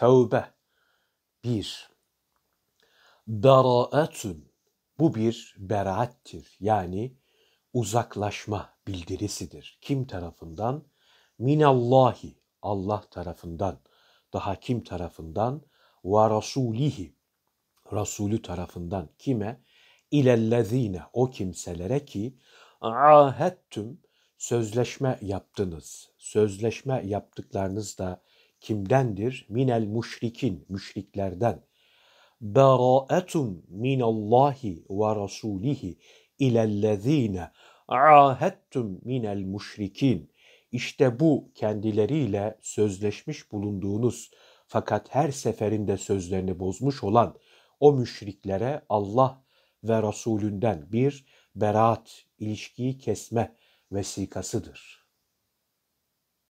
Tevbe. Bir. Beraatun. Bu bir beraattir. Yani uzaklaşma bildirisidir. Kim tarafından? Minallahi. Allah tarafından. Daha kim tarafından? Ve rasulihi. Rasulü tarafından. Kime? İlellezine. O kimselere ki ahettüm sözleşme yaptınız. Sözleşme yaptıklarınız da kimdendir? Minel müşrikin, müşriklerden. Berâetum minallahi ve rasulihi ilellezîne ahettum minel müşrikin. İşte bu kendileriyle sözleşmiş bulunduğunuz fakat her seferinde sözlerini bozmuş olan o müşriklere Allah ve Resulünden bir beraat, ilişkiyi kesme vesikasıdır.''